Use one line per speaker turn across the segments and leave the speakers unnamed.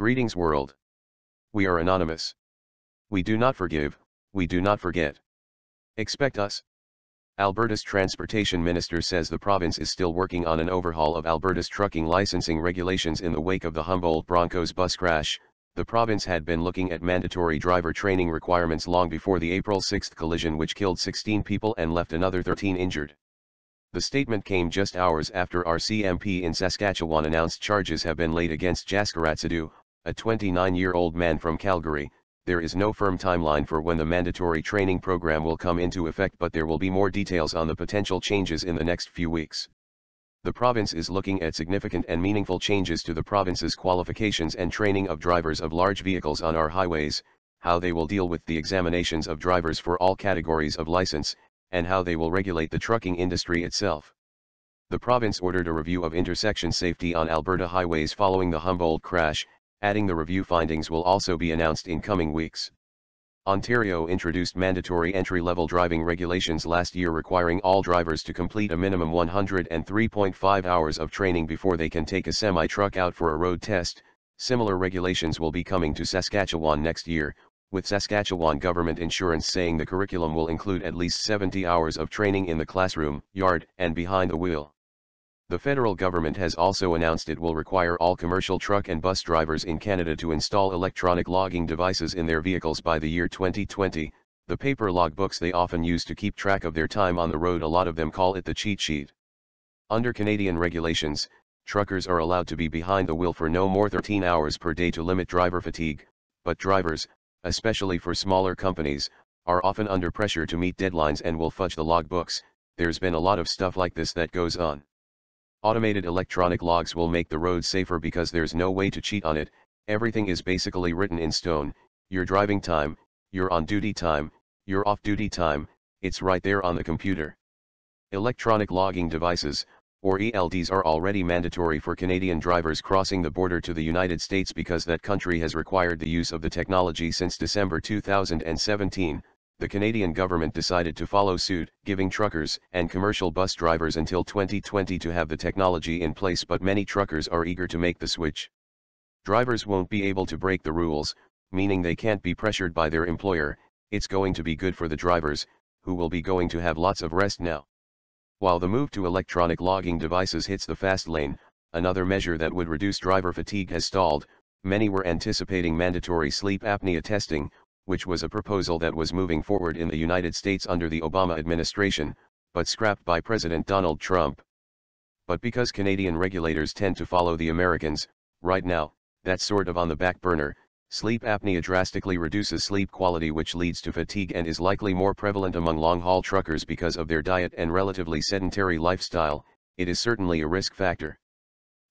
Greetings world. We are anonymous. We do not forgive, we do not forget. Expect us. Alberta's transportation minister says the province is still working on an overhaul of Alberta's trucking licensing regulations in the wake of the Humboldt Broncos bus crash. The province had been looking at mandatory driver training requirements long before the April 6 collision which killed 16 people and left another 13 injured. The statement came just hours after our CMP in Saskatchewan announced charges have been laid against Jaskarat a 29-year-old man from Calgary, there is no firm timeline for when the mandatory training program will come into effect but there will be more details on the potential changes in the next few weeks. The province is looking at significant and meaningful changes to the province's qualifications and training of drivers of large vehicles on our highways, how they will deal with the examinations of drivers for all categories of license, and how they will regulate the trucking industry itself. The province ordered a review of intersection safety on Alberta highways following the Humboldt crash, adding the review findings will also be announced in coming weeks. Ontario introduced mandatory entry-level driving regulations last year requiring all drivers to complete a minimum 103.5 hours of training before they can take a semi-truck out for a road test, similar regulations will be coming to Saskatchewan next year, with Saskatchewan Government Insurance saying the curriculum will include at least 70 hours of training in the classroom, yard, and behind the wheel. The federal government has also announced it will require all commercial truck and bus drivers in Canada to install electronic logging devices in their vehicles by the year 2020, the paper logbooks they often use to keep track of their time on the road a lot of them call it the cheat sheet. Under Canadian regulations, truckers are allowed to be behind the wheel for no more 13 hours per day to limit driver fatigue, but drivers, especially for smaller companies, are often under pressure to meet deadlines and will fudge the logbooks. There's been a lot of stuff like this that goes on. Automated electronic logs will make the road safer because there's no way to cheat on it, everything is basically written in stone, your driving time, your on-duty time, your off-duty time, it's right there on the computer. Electronic logging devices, or ELDs are already mandatory for Canadian drivers crossing the border to the United States because that country has required the use of the technology since December 2017, the Canadian government decided to follow suit, giving truckers and commercial bus drivers until 2020 to have the technology in place but many truckers are eager to make the switch. Drivers won't be able to break the rules, meaning they can't be pressured by their employer, it's going to be good for the drivers, who will be going to have lots of rest now. While the move to electronic logging devices hits the fast lane, another measure that would reduce driver fatigue has stalled, many were anticipating mandatory sleep apnea testing, which was a proposal that was moving forward in the United States under the Obama administration, but scrapped by President Donald Trump. But because Canadian regulators tend to follow the Americans, right now, that's sort of on the back burner, sleep apnea drastically reduces sleep quality which leads to fatigue and is likely more prevalent among long-haul truckers because of their diet and relatively sedentary lifestyle, it is certainly a risk factor.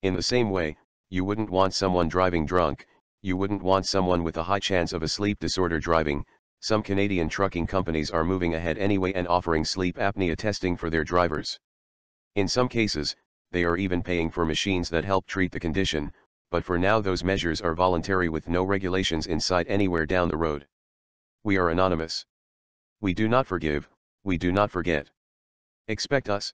In the same way, you wouldn't want someone driving drunk, you wouldn't want someone with a high chance of a sleep disorder driving, some Canadian trucking companies are moving ahead anyway and offering sleep apnea testing for their drivers. In some cases, they are even paying for machines that help treat the condition, but for now those measures are voluntary with no regulations in sight anywhere down the road. We are anonymous. We do not forgive, we do not forget. Expect us.